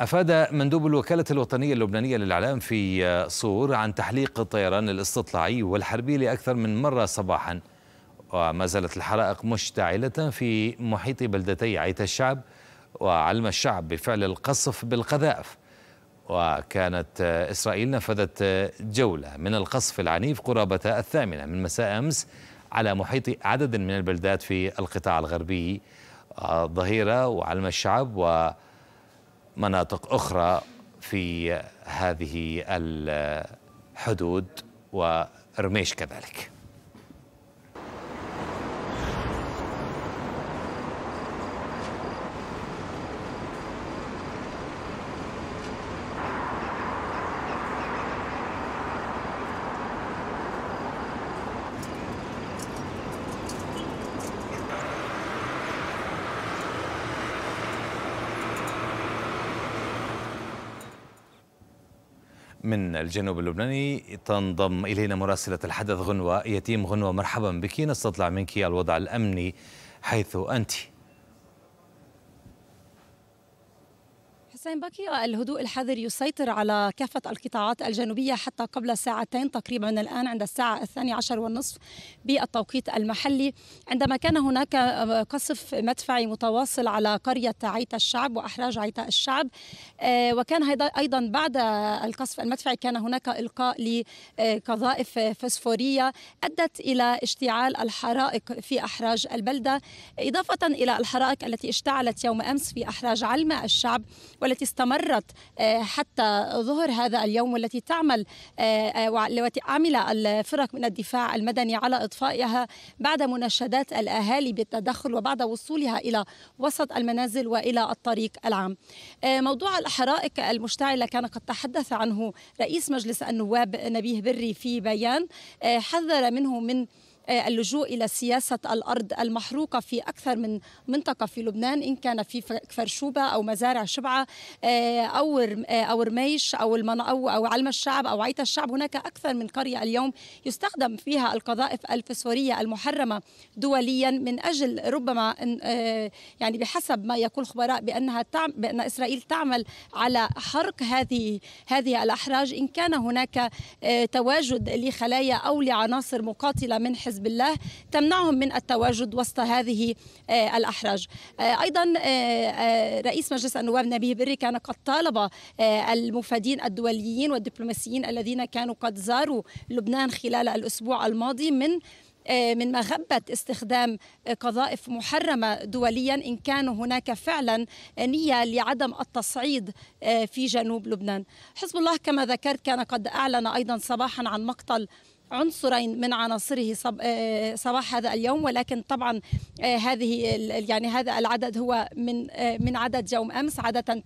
أفاد مندوب الوكالة الوطنية اللبنانية للإعلام في صور عن تحليق الطيران الاستطلاعي والحربي لأكثر من مرة صباحا وما زالت الحرائق مشتعلة في محيط بلدتي عيت الشعب وعلم الشعب بفعل القصف بالقذائف وكانت إسرائيل نفذت جولة من القصف العنيف قرابة الثامنة من مساء أمس على محيط عدد من البلدات في القطاع الغربي الظهيرة وعلم الشعب و مناطق أخرى في هذه الحدود ورميش كذلك من الجنوب اللبناني تنضم إلينا مراسلة الحدث غنوة يتيم غنوة مرحبا بك نستطلع منك الوضع الأمني حيث أنتِ حسين بكي الهدوء الحذر يسيطر على كافة القطاعات الجنوبية حتى قبل ساعتين تقريبا الآن عند الساعة الثانية عشر والنصف بالتوقيت المحلي عندما كان هناك قصف مدفعي متواصل على قرية عيتا الشعب وأحراج عيتا الشعب آه، وكان أيضا بعد القصف المدفعي كان هناك إلقاء لقذائف فسفورية أدت إلى اشتعال الحرائق في أحراج البلدة إضافة إلى الحرائق التي اشتعلت يوم أمس في أحراج علم الشعب والتي استمرت آه، حتى ظهر هذا اليوم والتي تعمل آه، آه، والتي عمل الفرق من الدفاع المدني على اطفائها بعد مناشدات الاهالي بالتدخل وبعد وصولها الى وسط المنازل والى الطريق العام. موضوع الحرائق المشتعله كان قد تحدث عنه رئيس مجلس النواب نبيه بري في بيان حذر منه من آه، اللجوء الى سياسه الارض المحروقه في اكثر من منطقه في لبنان ان كان في فرشوبه او مزارع شبعه آه، او آه، او رميش او او او علم الشعب او عيت الشعب هناك اكثر من قريه اليوم يستخدم فيها القذائف الفسفوريه المحرمه دوليا من اجل ربما يعني بحسب ما يقول خبراء بانها تعم بان اسرائيل تعمل على حرق هذه هذه الاحراج ان كان هناك تواجد لخلايا او لعناصر مقاتله من حزب حزب الله تمنعهم من التواجد وسط هذه آه، الأحراج آه، أيضا آه، رئيس مجلس النواب نبيه بري كان قد طالب المفادين الدوليين والدبلوماسيين الذين كانوا قد زاروا لبنان خلال الأسبوع الماضي من من مغبة استخدام قذائف محرمة دوليا إن كان هناك فعلا نية لعدم التصعيد في جنوب لبنان حزب الله كما ذكرت كان قد أعلن أيضا صباحا عن مقتل عنصرين من عناصره آه، آه، صباح هذا اليوم ولكن طبعا آه، هذه يعني هذا العدد هو من من عدد يوم امس عاده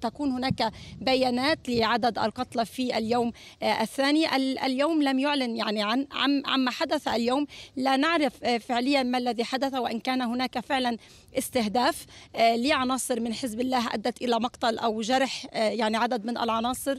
تكون هناك بيانات لعدد القتلى في اليوم الثاني اليوم لم يعلن يعني عن عما حدث اليوم لا نعرف فعليا ما الذي حدث وان كان هناك فعلا استهداف لعناصر من حزب الله ادت الى مقتل او جرح يعني عدد من العناصر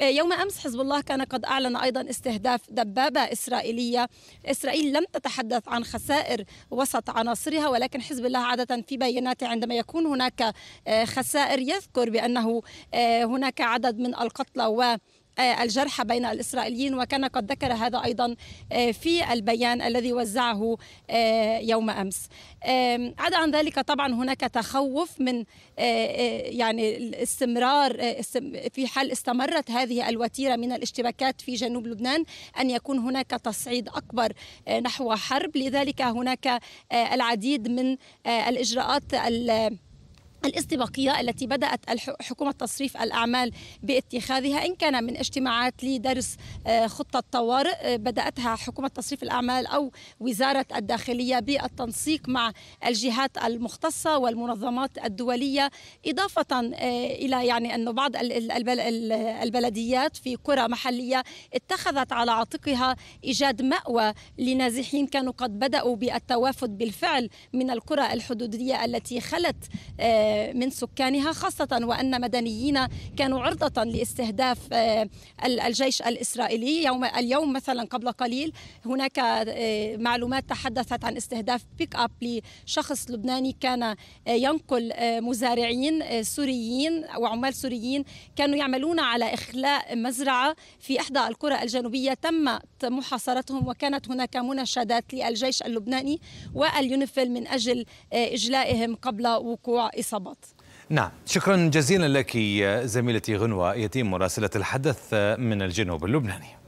آه، يوم أمس حزب الله كان قد أعلن أيضا استهداف دبابة إسرائيلية إسرائيل لم تتحدث عن خسائر وسط عناصرها ولكن حزب الله عادة في بياناته عندما يكون هناك آه، خسائر يذكر بأنه آه، هناك عدد من القتلى و آه، الجرحى بين الإسرائيليين وكان قد ذكر هذا أيضا آه، في البيان الذي وزعه آه، يوم أمس عدا عن ذلك طبعا هناك تخوف من يعني الاستمرار في حال استمرت هذه الوتيرة من الاشتباكات في جنوب لبنان أن يكون هناك تصعيد أكبر نحو حرب لذلك هناك العديد من الإجراءات الاستباقية التي بدأت حكومة تصريف الأعمال باتخاذها إن كان من اجتماعات لدرس آه، خطة طوارئ آه، بدأتها حكومة تصريف الأعمال أو وزارة الداخلية بالتنسيق مع الجهات المختصة والمنظمات الدولية إضافة آه، إلى يعني أن بعض البلديات في قرى محلية اتخذت على عاتقها إيجاد مأوى لنازحين كانوا قد بدأوا بالتوافد بالفعل من القرى الحدودية التي خلت آه، من سكانها خاصة وأن مدنيين كانوا عرضة لاستهداف آه، الجيش الإسرائيلي يوم اليوم مثلا قبل قليل هناك آه، معلومات تحدثت عن استهداف بيك أب لشخص لبناني كان ينقل مزارعين سوريين وعمال سوريين كانوا يعملون على إخلاء مزرعة في إحدى القرى الجنوبية تم محاصرتهم وكانت هناك مناشدات للجيش اللبناني واليونيفيل من أجل إجلائهم قبل وقوع إصابة بالضبط نعم شكرا جزيلا لك زميلتي غنوة يتيم مراسلة الحدث من الجنوب اللبناني